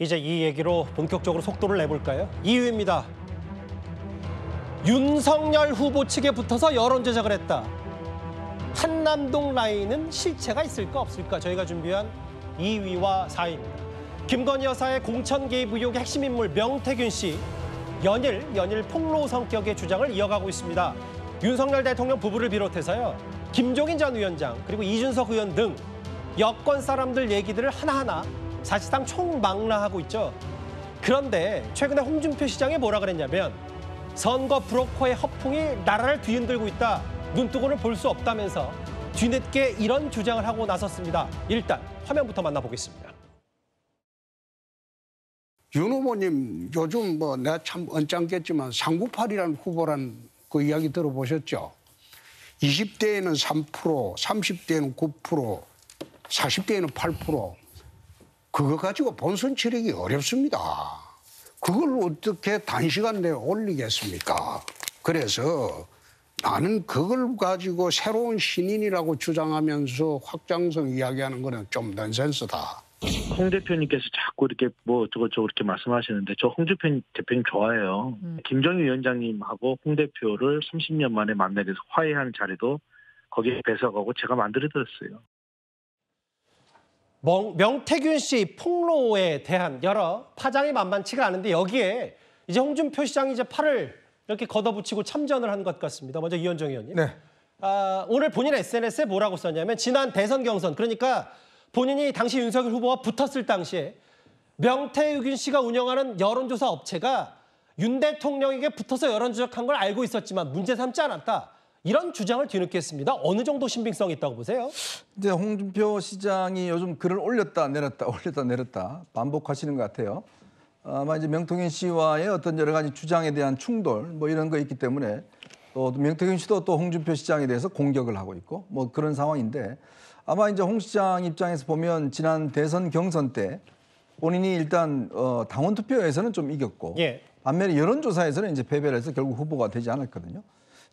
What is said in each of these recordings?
이제 이 얘기로 본격적으로 속도를 내볼까요? 이유입니다 윤석열 후보 측에 붙어서 여론 제작을 했다. 한남동 라인은 실체가 있을까 없을까 저희가 준비한 2위와 4위입니다. 김건희 여사의 공천 개입 의혹의 핵심 인물 명태균 씨 연일 연일 폭로 성격의 주장을 이어가고 있습니다. 윤석열 대통령 부부를 비롯해서요. 김종인 전 위원장 그리고 이준석 의원 등 여권 사람들 얘기들을 하나하나 사실상 총망라하고 있죠. 그런데 최근에 홍준표 시장이 뭐라 그랬냐면 선거 브로커의 허풍이 나라를 뒤흔들고 있다. 눈뜨고는 볼 수 없다면서 뒤늦게 이런 주장을 하고 나섰습니다. 일단 화면부터 만나보겠습니다. 윤 후보님 요즘 뭐 내가 참 언짢겠지만 상구팔이라는 후보란 그 이야기 들어보셨죠? 20대에는 3%, 30대에는 9%, 40대에는 8%, 그거 가지고 본선 치르기 어렵습니다. 그걸 어떻게 단시간 내에 올리겠습니까? 그래서 나는 그걸 가지고 새로운 신인이라고 주장하면서 확장성 이야기하는 거는 좀 넌센스다. 홍 대표님께서 자꾸 이렇게 뭐 저것저것 이렇게 말씀하시는데 저홍대표 대표님 좋아해요. 음. 김정희 위원장님하고 홍 대표를 30년 만에 만나게 해서 화해한 자리도 거기에 배석하고 제가 만들어드렸어요. 명, 명태균 씨 폭로에 대한 여러 파장이 만만치가 않은데 여기에 이제 홍준표 시장이 이제 팔을 이렇게 걷어붙이고 참전을 한 것 같습니다. 먼저 이현정 의원님. 네. 아, 오늘 본인 SNS에 뭐라고 썼냐면 지난 대선 경선 그러니까 본인이 당시 윤석열 후보와 붙었을 당시에 명태균 씨가 운영하는 여론조사 업체가 윤 대통령에게 붙어서 여론조작한 걸 알고 있었지만 문제 삼지 않았다. 이런 주장을 뒤늦게 했습니다. 어느 정도 신빙성이 있다고 보세요? 이제 홍준표 시장이 요즘 글을 올렸다 내렸다 올렸다 내렸다 반복하시는 것 같아요. 아마 이제 명통현 씨와의 어떤 여러 가지 주장에 대한 충돌 뭐 이런 거 있기 때문에 또 명태균 씨도 또 홍준표 시장에 대해서 공격을 하고 있고 뭐 그런 상황인데 아마 이제 홍 시장 입장에서 보면 지난 대선 경선 때 본인이 일단 어, 당원 투표에서는 좀 이겼고 예. 반면에 여론조사에서는 이제 패배를 해서 결국 후보가 되지 않았거든요.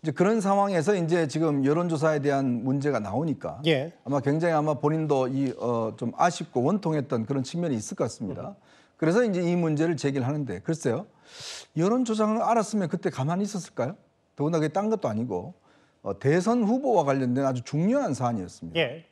이제 그런 상황에서 이제 지금 여론조사에 대한 문제가 나오니까 예. 아마 굉장히 아마 본인도 이어좀 아쉽고 원통했던 그런 측면이 있을 것 같습니다. 음. 그래서 이제 이 문제를 제기를 하는데 글쎄요 여론조사를 알았으면 그때 가만히 있었을까요? 더구나 그게 딴 것도 아니고 어, 대선 후보와 관련된 아주 중요한 사안이었습니다. 예.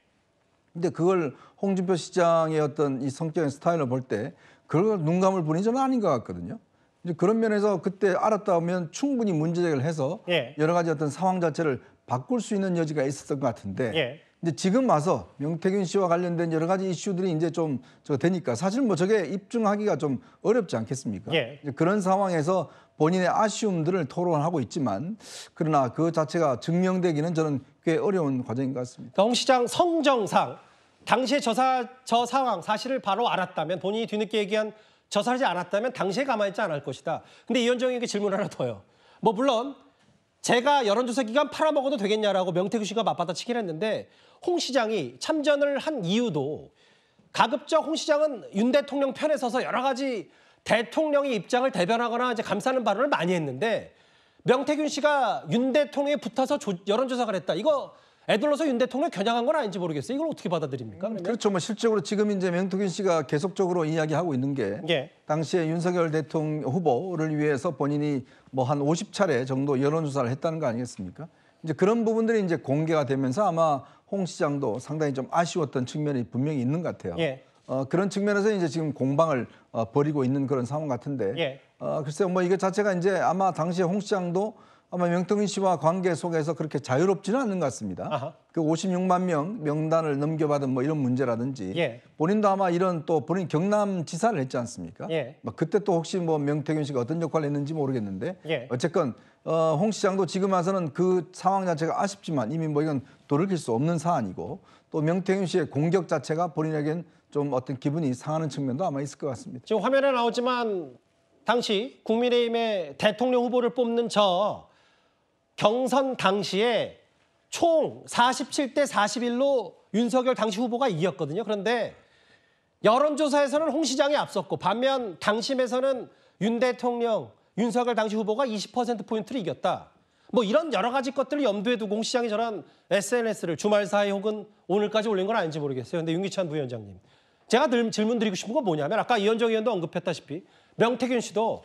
근데 그걸 홍준표 시장의 어떤 이 성격의 스타일을 볼 때 그걸 눈감을 보인 저는 아닌 것 같거든요. 이제 그런 면에서 그때 알았다면 하 충분히 문제 제기를 해서 예. 여러 가지 어떤 상황 자체를 바꿀 수 있는 여지가 있었던 것 같은데 예. 이제 지금 와서 명태균 씨와 관련된 여러 가지 이슈들이 이제 좀 저 되니까 사실 뭐 저게 입증하기가 좀 어렵지 않겠습니까? 예. 그런 상황에서 본인의 아쉬움들을 토론하고 있지만 그러나 그 자체가 증명되기는 저는 꽤 어려운 과정인 것 같습니다. 정 시장 성정상 당시에 저사, 저 상황 사실을 바로 알았다면 본인이 뒤늦게 얘기한 저살하지 않았다면 당시에 가만히 있지 않을 것이다. 근데 이현정에게 질문 하나 더요. 뭐 물론 제가 여론조사 기간 팔아먹어도 되겠냐라고 명태규 씨가 맞받아치긴 했는데 홍 시장이 참전을 한 이유도 가급적 홍 시장은 윤 대통령 편에 서서 여러 가지 대통령의 입장을 대변하거나 이제 감싸는 발언을 많이 했는데 명태균 씨가 윤 대통령에 붙어서 조, 여론조사를 했다. 이거 애들로서윤 대통령 겨냥한 건 아닌지 모르겠어요. 이걸 어떻게 받아들입니까? 그러면? 그렇죠. 뭐 실적으로 지금 이제 명태균 씨가 계속적으로 이야기하고 있는 게 예. 당시에 윤석열 대통령 후보를 위해서 본인이 뭐 한 50차례 정도 여론조사를 했다는 거 아니겠습니까? 이제 그런 부분들이 이제 공개가 되면서 아마 홍 시장도 상당히 좀 아쉬웠던 측면이 분명히 있는 것 같아요. 예. 어, 그런 측면에서 이제 지금 공방을 어, 벌이고 있는 그런 상황 같은데 예. 어, 글쎄요, 뭐 이게 자체가 이제 아마 당시에 홍 시장도 아마 명태균 씨와 관계 속에서 그렇게 자유롭지는 않는 것 같습니다. 아하. 그 56만 명 명단을 넘겨받은 뭐 이런 문제라든지 예. 본인도 아마 이런 또 본인 경남 지사를 했지 않습니까? 예. 막 뭐 그때 또 혹시 뭐 명태균 씨가 어떤 역할을 했는지 모르겠는데 예. 어쨌건 어, 홍 시장도 지금 와서는 그 상황 자체가 아쉽지만 이미 뭐 이건 돌이킬 수 없는 사안이고 또 명태균 씨의 공격 자체가 본인에겐 좀 어떤 기분이 상하는 측면도 아마 있을 것 같습니다. 지금 화면에 나오지만 당시 국민의힘의 대통령 후보를 뽑는 저 경선 당시에 총 47대 41로 윤석열 당시 후보가 이겼거든요. 그런데 여론조사에서는 홍 시장이 앞섰고 반면 당심에서는 윤 대통령, 윤석열 당시 후보가 20%포인트를 이겼다. 뭐 이런 여러 가지 것들을 염두에 두고 홍 시장이 저런 SNS를 주말 사이 혹은 오늘까지 올린 건 아닌지 모르겠어요. 근데 윤기찬 부위원장님. 제가 늘 질문 드리고 싶은 건 뭐냐면 아까 이현정 의원도 언급했다시피 명태균 씨도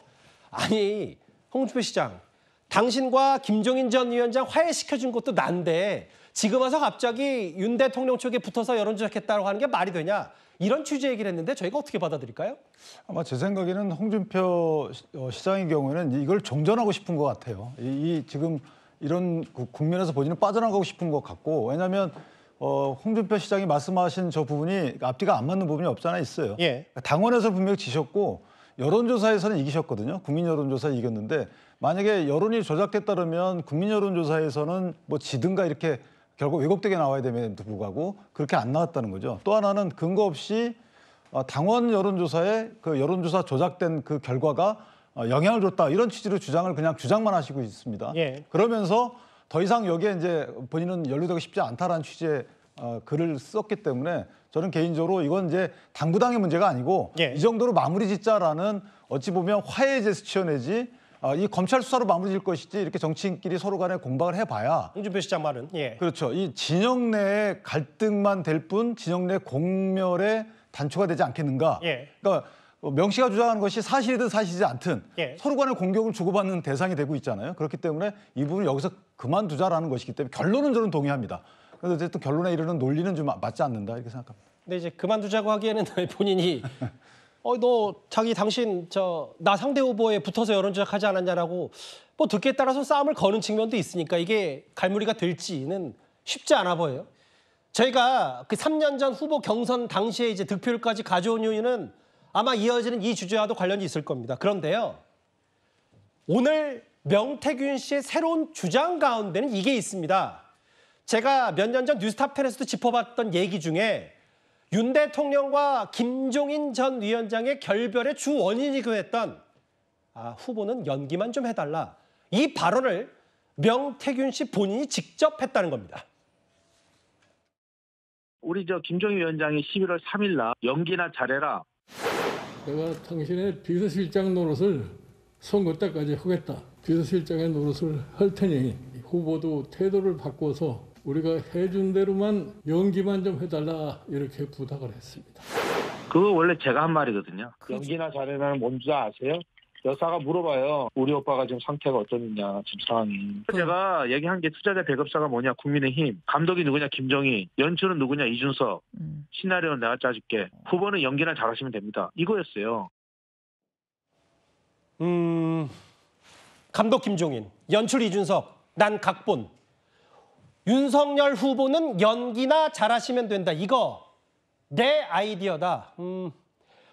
아니 홍준표 시장 당신과 김종인 전 위원장 화해시켜준 것도 난데 지금 와서 갑자기 윤 대통령 쪽에 붙어서 여론조작했다고 하는 게 말이 되냐. 이런 취재 얘기를 했는데 저희가 어떻게 받아들일까요? 아마 제 생각에는 홍준표 어, 시장의 경우에는 이걸 종전하고 싶은 것 같아요. 이, 이 지금 이런 국면에서 보지는 빠져나가고 싶은 것 같고 왜냐하면 어, 홍준표 시장이 말씀하신 저 부분이 앞뒤가 안 맞는 부분이 없잖아 있어요. 예. 당원에서 분명히 지셨고 여론조사에서는 이기셨거든요. 국민 여론조사에 이겼는데 만약에 여론이 조작됐다면 국민 여론조사에서는 뭐 지든가 이렇게 결국 왜곡되게 나와야 되면도 불구하고 그렇게 안 나왔다는 거죠. 또 하나는 근거 없이 어, 당원 여론조사에 그 여론조사 조작된 그 결과가 어, 영향을 줬다 이런 취지로 주장을 그냥 주장만 하시고 있습니다. 예. 그러면서 더 이상 여기에 이제 본인은 연루되고 싶지 않다라는 취지의 어, 글을 썼기 때문에 저는 개인적으로 이건 이제 당구당의 문제가 아니고 예. 이 정도로 마무리 짓자라는 어찌 보면 화해 제스처 내지 아, 이 검찰 수사로 마무리질 것이지 이렇게 정치인끼리 서로 간에 공방을 해봐야 홍준표 시장 말은 예. 그렇죠. 이 진영 내의 갈등만 될 뿐 진영 내 공멸의 단초가 되지 않겠는가. 예. 그러니까 어, 명시가 주장하는 것이 사실이든 사실이지 않든 예. 서로 간의 공격을 주고받는 대상이 되고 있잖아요. 그렇기 때문에 이 부분을 여기서 그만두자라는 것이기 때문에 결론은 저는 동의합니다. 그래서 어쨌든 결론에 이르는 논리는 좀 맞지 않는다 이렇게 생각합니다. 근데 이제 그만두자고 하기에는 본인이 어, 너 자기 당신 저 나 상대 후보에 붙어서 여론조작하지 않았냐라고 뭐 듣기에 따라서 싸움을 거는 측면도 있으니까 이게 갈무리가 될지는 쉽지 않아 보여요. 저희가 그 3년 전 후보 경선 당시에 이제 득표율까지 가져온 요인은 아마 이어지는 이 주제와도 관련이 있을 겁니다. 그런데요. 오늘 명태균 씨의 새로운 주장 가운데는 이게 있습니다. 제가 몇 년 전 뉴스타펜에서도 짚어봤던 얘기 중에 윤 대통령과 김종인 전 위원장의 결별의 주 원인이기도 했던 아, 후보는 연기만 좀 해달라 이 발언을 명태균 씨 본인이 직접 했다는 겁니다. 우리 저 김종인 위원장이 11월 3일 날 연기나 잘해라. 내가 당신의 비서실장 노릇을 선거 때까지 하겠다. 비서실장의 노릇을 할 테니 후보도 태도를 바꿔서 우리가 해준 대로만 연기만 좀 해달라 이렇게 부탁을 했습니다. 그거 원래 제가 한 말이거든요. 그렇죠. 연기나 잘해는 뭔지 아세요? 여사가 물어봐요. 우리 오빠가 지금 상태가 어떻느냐 지금 상황이. 그 제가 얘기한 게 투자자 배급사가 뭐냐, 국민의힘. 감독이 누구냐, 김정희. 연출은 누구냐, 이준석. 음. 시나리오는 내가 짜줄게. 후보는 연기나 잘하시면 됩니다. 이거였어요. 음, 감독 김종인, 연출 이준석, 난 각본. 윤석열 후보는 연기나 잘하시면 된다. 이거 내 아이디어다. 음,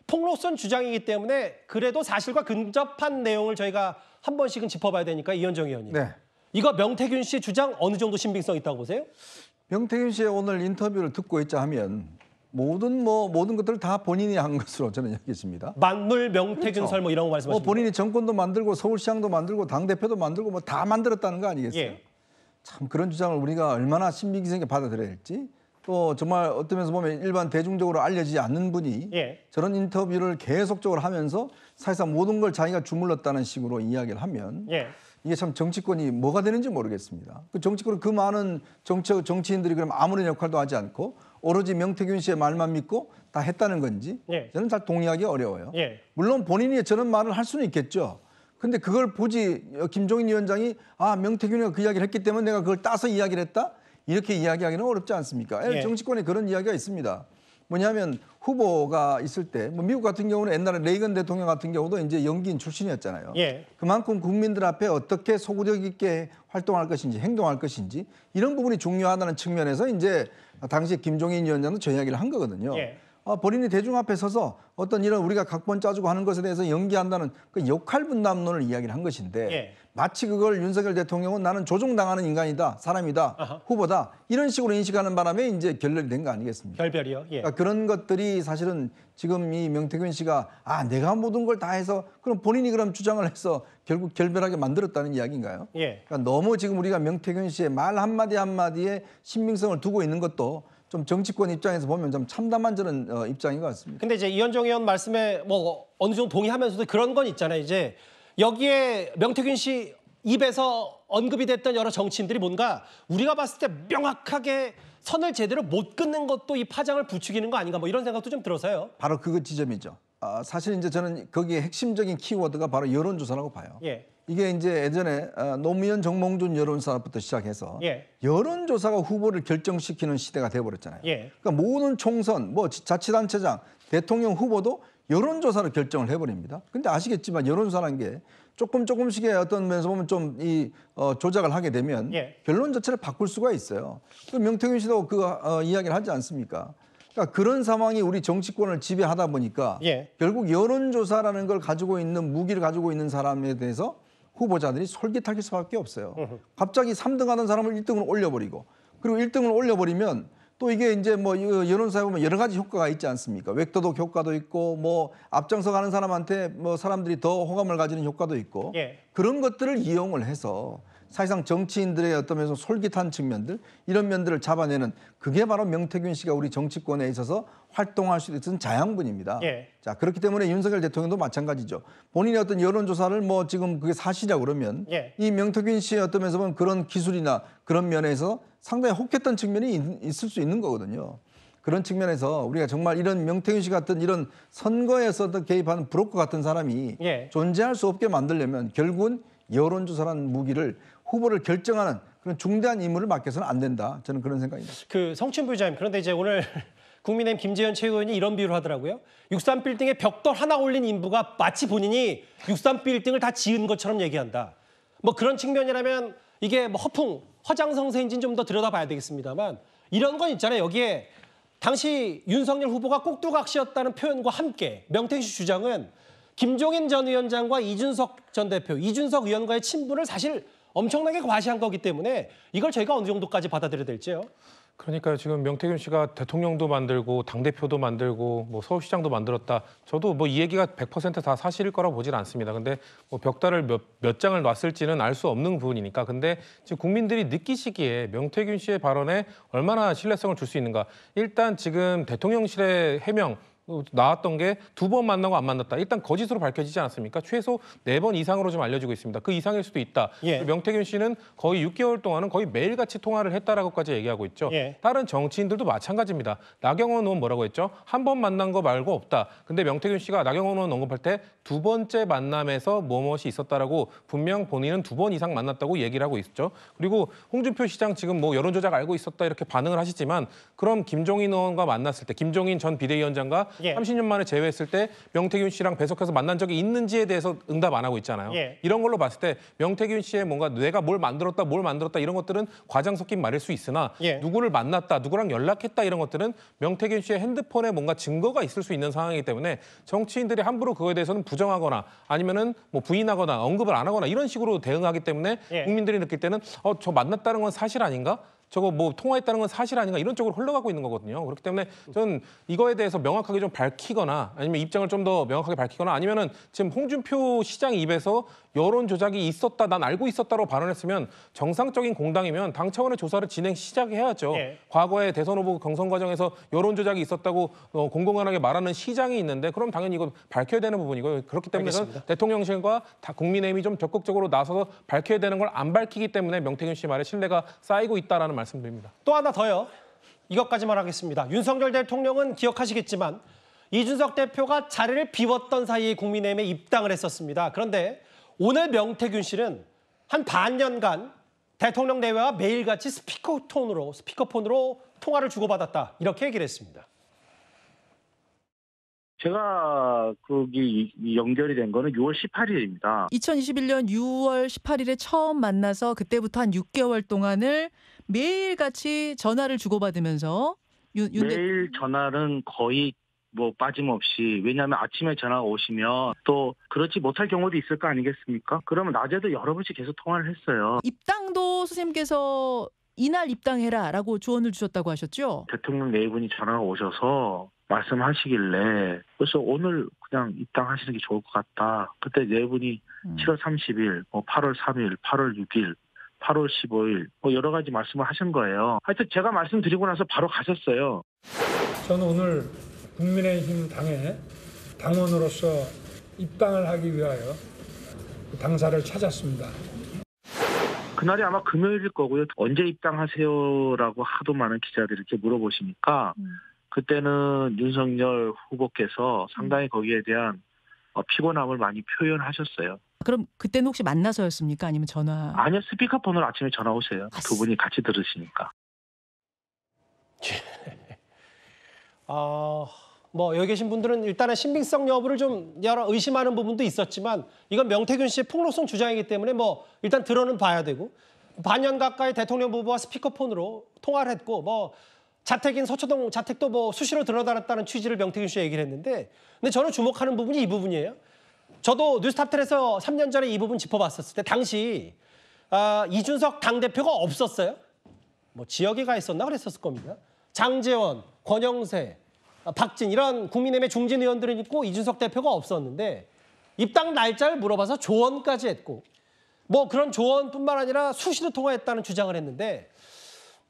폭로선 주장이기 때문에 그래도 사실과 근접한 내용을 저희가 한 번씩은 짚어봐야 되니까 이현정 의원님. 네. 이거 명태균 씨 주장 어느 정도 신빙성 있다고 보세요? 명태균 씨의 오늘 인터뷰를 듣고 있자 하면 모든 뭐 모든 것들을 다 본인이 한 것으로 저는 얘기했습니다 만물 명태균 그렇죠. 설뭐 이런 거 말씀하시는 뭐 본인이 정권도 만들고 서울시장도 만들고 당 대표도 만들고 뭐 다 만들었다는 거 아니겠어요? 예. 참 그런 주장을 우리가 얼마나 신빙성생게 받아들여야 할지 또 정말 어떤 면에서 보면 일반 대중적으로 알려지지 않는 분이 예. 저런 인터뷰를 계속적으로 하면서 사실상 모든 걸 자기가 주물렀다는 식으로 이야기를 하면 예. 이게 참 정치권이 뭐가 되는지 모르겠습니다. 그 정치권은 그 많은 정치, 정치인들이 그럼 아무런 역할도 하지 않고 오로지 명태균 씨의 말만 믿고 다 했다는 건지 예. 저는 잘 동의하기 어려워요. 예. 물론 본인이 저런 말을 할 수는 있겠죠. 근데 그걸 보지 김종인 위원장이 아 명태균이가 그 이야기를 했기 때문에 내가 그걸 따서 이야기를 했다 이렇게 이야기하기는 어렵지 않습니까? 예. 예. 정치권에 그런 이야기가 있습니다. 뭐냐면 후보가 있을 때 뭐 미국 같은 경우는 옛날에 레이건 대통령 같은 경우도 이제 연기인 출신이었잖아요. 예. 그만큼 국민들 앞에 어떻게 소극적 있게 활동할 것인지 행동할 것인지 이런 부분이 중요하다는 측면에서 이제 당시 김종인 위원장도 저 이야기를 한 거거든요. 예. 어, 본인이 대중 앞에 서서 어떤 이런 우리가 각본 짜주고 하는 것에 대해서 연기한다는 그 역할 분담론을 이야기를 한 것인데 예. 마치 그걸 윤석열 대통령은 나는 조종당하는 인간이다, 사람이다, 아하. 후보다 이런 식으로 인식하는 바람에 이제 결렬이 된 거 아니겠습니까? 결별이요. 예. 그러니까 그런 것들이 사실은 지금 이 명태균 씨가 아 내가 모든 걸 다 해서 그럼 본인이 그럼 주장을 해서 결국 결별하게 만들었다는 이야기인가요? 예. 그러니까 너무 지금 우리가 명태균 씨의 말 한마디 한마디에 신빙성을 두고 있는 것도 좀 정치권 입장에서 보면 좀 참담한 저런 어, 입장인 것 같습니다. 근데 이제 이현종 의원 말씀에 뭐 어느 정도 동의하면서도 그런 건 있잖아요. 이제 여기에 명태균 씨 입에서 언급이 됐던 여러 정치인들이 뭔가 우리가 봤을 때 명확하게 선을 제대로 못 끊는 것도 이 파장을 부추기는 거 아닌가 뭐 이런 생각도 좀 들어서요. 바로 그거 지점이죠. 아, 사실 이제 저는 거기에 핵심적인 키워드가 바로 여론조사라고 봐요. 예. 이게 이제 예전에 아, 노무현 정몽준 여론사부터 시작해서 예. 여론조사가 후보를 결정시키는 시대가 돼버렸잖아요. 예. 그러니까 모든 총선, 뭐 자치단체장, 대통령 후보도 여론조사로 결정을 해버립니다. 근데 아시겠지만 여론조사라는 게 조금 조금씩의 어떤 면에서 보면 좀이 어, 조작을 하게 되면 예. 결론 자체를 바꿀 수가 있어요. 그 명태균 씨도 그 어, 이야기를 하지 않습니까? 그러니까 그런 상황이 우리 정치권을 지배하다 보니까 예. 결국 여론조사라는 걸 가지고 있는 무기를 가지고 있는 사람에 대해서 후보자들이 솔깃할 수밖에 없어요. 갑자기 3등 하는 사람을 1등으로 올려버리고 그리고 1등을 올려버리면 또 이게 이제 뭐 여론사에 보면 여러 가지 효과가 있지 않습니까? 웹도도 효과도 있고 뭐 앞장서 가는 사람한테 뭐 사람들이 더 호감을 가지는 효과도 있고 예. 그런 것들을 이용을 해서 사실상 정치인들의 어떤 면에서 솔깃한 측면들 이런 면들을 잡아내는 그게 바로 명태균 씨가 우리 정치권에 있어서 활동할 수 있는 자양분입니다. 예. 자 그렇기 때문에 윤석열 대통령도 마찬가지죠. 본인의 어떤 여론조사를 뭐 지금 그게 사실이라고 그러면 예. 이 명태균 씨의 어떤 면에서 보면 그런 기술이나 그런 면에서 상당히 혹했던 측면이 있을 수 있는 거거든요. 그런 측면에서 우리가 정말 이런 명태균 씨 같은 이런 선거에서도 개입하는 브로커 같은 사람이 예. 존재할 수 없게 만들려면 결국은 여론조사라는 무기를 후보를 결정하는 그런 중대한 임무를 맡겨서는 안 된다. 저는 그런 생각입니다. 그 성춘부자님 그런데 이제 오늘 국민의힘 김재현 최고위원이 이런 비유를 하더라고요. 63빌딩에 벽돌 하나 올린 인부가 마치 본인이 63빌딩을 다 지은 것처럼 얘기한다. 뭐 그런 측면이라면 이게 뭐 허풍, 허장성세인지는 좀 더 들여다봐야 되겠습니다만 이런 건 있잖아요. 여기에 당시 윤석열 후보가 꼭두각시였다는 표현과 함께 명태기 씨 주장은 김종인 전 위원장과 이준석 전 대표, 이준석 위원과의 친분을 사실 엄청나게 과시한 거기 때문에 이걸 저희가 어느 정도까지 받아들여야 될지요? 그러니까요. 지금 명태균 씨가 대통령도 만들고 당대표도 만들고 뭐 서울시장도 만들었다. 저도 뭐 이 얘기가 100%다 사실일 거라고 보진 않습니다. 근데 뭐 벽다를 몇, 몇 장을 놨을지는 알 수 없는 부분이니까. 근데 지금 국민들이 느끼시기에 명태균 씨의 발언에 얼마나 신뢰성을 줄 수 있는가. 일단 지금 대통령실의 해명 어, 나왔던 게 두 번 만나고 안 만났다. 일단 거짓으로 밝혀지지 않았습니까? 최소 네 번 이상으로 좀 알려지고 있습니다. 그 이상일 수도 있다. 예. 명태균 씨는 거의 6개월 동안은 거의 매일같이 통화를 했다라고까지 얘기하고 있죠. 예. 다른 정치인들도 마찬가지입니다. 나경원 의원 뭐라고 했죠? 한 번 만난 거 말고 없다. 근데 명태균 씨가 나경원 의원 언급할 때 두 번째 만남에서 뭐뭇이 있었다라고 분명 본인은 두 번 이상 만났다고 얘기를 하고 있죠. 그리고 홍준표 시장 지금 뭐 여론조작 알고 있었다 이렇게 반응을 하시지만 그럼 김종인 의원과 만났을 때 김종인 전 비대위원장과 예. 30년 만에 제외했을때 명태균 씨랑 배석해서 만난 적이 있는지에 대해서 응답 안 하고 있잖아요. 예. 이런 걸로 봤을 때 명태균 씨의 뭔가 뇌가뭘 만들었다, 뭘 만들었다 이런 것들은 과장 섞인 말일 수 있으나 예. 누구를 만났다, 누구랑 연락했다 이런 것들은 명태균 씨의 핸드폰에 뭔가 증거가 있을 수 있는 상황이기 때문에 정치인들이 함부로 그거에 대해서는 부정하거나 아니면은 뭐 부인하거나 언급을 안 하거나 이런 식으로 대응하기 때문에 예. 국민들이 느낄 때는 어, 저 만났다는 건 사실 아닌가? 저거 뭐 통화했다는 건 사실 아닌가 이런 쪽으로 흘러가고 있는 거거든요. 그렇기 때문에 저는 이거에 대해서 명확하게 좀 밝히거나 아니면 입장을 좀 더 명확하게 밝히거나 아니면은 지금 홍준표 시장 입에서 여론 조작이 있었다, 난 알고 있었다로 발언했으면 정상적인 공당이면 당 차원의 조사를 진행 시작해야죠. 네. 과거에 대선 후보 경선 과정에서 여론 조작이 있었다고 어, 공공연하게 말하는 시장이 있는데 그럼 당연히 이거 밝혀야 되는 부분이고요. 그렇기 때문에 대통령실과 다 국민의힘이 좀 적극적으로 나서서 밝혀야 되는 걸 안 밝히기 때문에 명태균 씨 말에 신뢰가 쌓이고 있다라는 말씀드립니다. 또 하나 더요. 이것까지만 하겠습니다. 윤석열 대통령은 기억하시겠지만 이준석 대표가 자리를 비웠던 사이에 국민의힘에 입당을 했었습니다. 그런데 오늘 명태균 씨는 한 반년간 대통령 대회와 매일같이 스피커톤으로 스피커폰으로 통화를 주고받았다 이렇게 얘기를 했습니다. 제가 거기 연결이 된 거는 6월 18일입니다. 2021년 6월 18일에 처음 만나서 그때부터 한 6개월 동안을 매일같이 전화를 주고받으면서 유, 매일 전화는 거의 뭐 빠짐없이 왜냐하면 아침에 전화가 오시면 또 그렇지 못할 경우도 있을 거 아니겠습니까? 그러면 낮에도 여러 번씩 계속 통화를 했어요. 입당도 선생님께서 이날 입당해라라고 조언을 주셨다고 하셨죠? 대통령 내분이 네 전화가 오셔서 말씀하시길래 그래서 오늘 그냥 입당하시는 게 좋을 것 같다. 그때 내분이 네 음. 7월 30일, 뭐 8월 3일, 8월 6일 8월 15일 뭐 여러 가지 말씀을 하신 거예요. 하여튼 제가 말씀드리고 나서 바로 가셨어요. 저는 오늘 국민의힘 당에 당원으로서 입당을 하기 위하여 당사를 찾았습니다. 그날이 아마 금요일일 거고요. 언제 입당하세요라고 하도 많은 기자들이 이렇게 물어보시니까 음. 그때는 윤석열 후보께서 음. 상당히 거기에 대한 어, 피곤함을 많이 표현하셨어요. 그럼 그때는 혹시 만나서였습니까? 아니면 전화? 아니요. 스피커폰으로 아침에 전화 오세요. 아, 두 분이 같이 들으시니까. 아... 뭐 여기 계신 분들은 일단은 신빙성 여부를 좀 여러 의심하는 부분도 있었지만 이건 명태균 씨의 폭로성 주장이기 때문에 뭐 일단 들어는 봐야 되고 반년 가까이 대통령 부부와 스피커폰으로 통화를 했고 뭐 자택인 서초동 자택도 뭐 수시로 들어다녔다는 취지를 명태균 씨가 얘기를 했는데 근데 저는 주목하는 부분이 이 부분이에요. 저도 뉴스타텔에서 3년 전에 이 부분 짚어봤었을 때 당시 아, 이준석 당대표가 없었어요. 뭐 지역에 가 있었나 그랬었을 겁니다. 장재원, 권영세, 어, 박진 이런 국민의힘의 중진 의원들은 있고 이준석 대표가 없었는데 입당 날짜를 물어봐서 조언까지 했고 뭐 그런 조언뿐만 아니라 수시로 통화했다는 주장을 했는데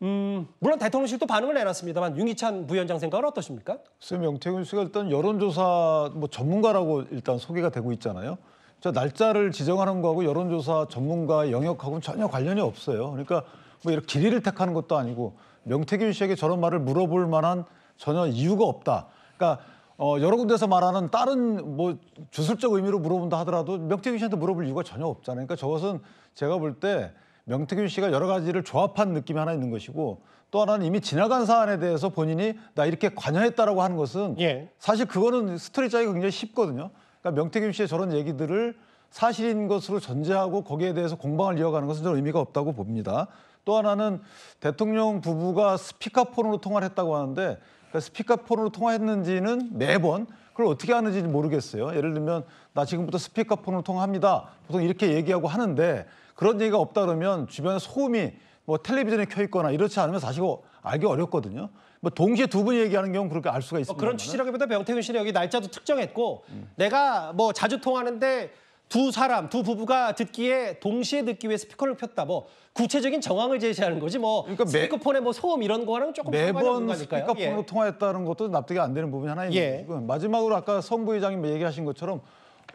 음, 물론 대통령실도 반응을 내놨습니다만 윤기찬 부위원장 생각은 어떠십니까? 쌤 영태균 씨가 일단 여론조사 뭐 전문가라고 일단 소개가 되고 있잖아요. 저 날짜를 지정하는 거하고 여론조사 전문가 영역하고는 전혀 관련이 없어요. 그러니까 뭐 이렇게 길이를 택하는 것도 아니고 명태균 씨에게 저런 말을 물어볼 만한 전혀 이유가 없다. 그러니까 어, 여러 군데서 말하는 다른 뭐 주술적 의미로 물어본다 하더라도 명태균 씨한테 물어볼 이유가 전혀 없잖아요. 그러니까 저것은 제가 볼 때 명태균 씨가 여러 가지를 조합한 느낌이 하나 있는 것이고 또 하나는 이미 지나간 사안에 대해서 본인이 나 이렇게 관여했다라고 하는 것은 예. 사실 그거는 스토리 짜기가 굉장히 쉽거든요. 그러니까 명태균 씨의 저런 얘기들을 사실인 것으로 전제하고 거기에 대해서 공방을 이어가는 것은 저는 의미가 없다고 봅니다. 또 하나는 대통령 부부가 스피커폰으로 통화를 했다고 하는데 그러니까 스피커폰으로 통화했는지는 매번 그걸 어떻게 하는지 모르겠어요. 예를 들면 나 지금부터 스피커폰으로 통화합니다. 보통 이렇게 얘기하고 하는데 그런 얘기가 없다 그러면 주변에 소음이 뭐텔레비전에켜 있거나 이렇지 않으면 사실 알기 어렵거든요. 뭐 동시에 두 분이 얘기하는 경우 그렇게 알 수가 있습니다. 어, 그런 취지라기보다 병태균 씨는 여기 날짜도 특정했고 음. 내가 뭐 자주 통하는데 두 사람, 두 부부가 듣기에 동시에 듣기 위해 스피커를 폈다. 뭐 구체적인 정황을 제시하는 거지 뭐 그러니까 스피커폰에뭐 소음 이런 거랑 조금 매번 스피커폰으로 예. 통화했다는 것도 납득이 안 되는 부분이 하나 있는 예. 고 마지막으로 아까 성부회장이 얘기하신 것처럼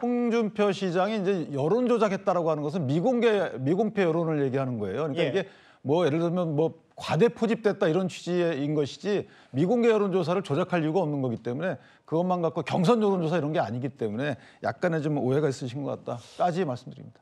홍준표 시장이 이제 여론 조작했다라고 하는 것은 미공개 미공표 여론을 얘기하는 거예요. 그러니까 예. 이게 뭐 예를 들면 뭐 과대 포집됐다 이런 취지인 것이지 미공개 여론조사를 조작할 이유가 없는 거기 때문에 그것만 갖고 경선 여론조사 이런 게 아니기 때문에 약간의 좀 오해가 있으신 것 같다까지 말씀드립니다.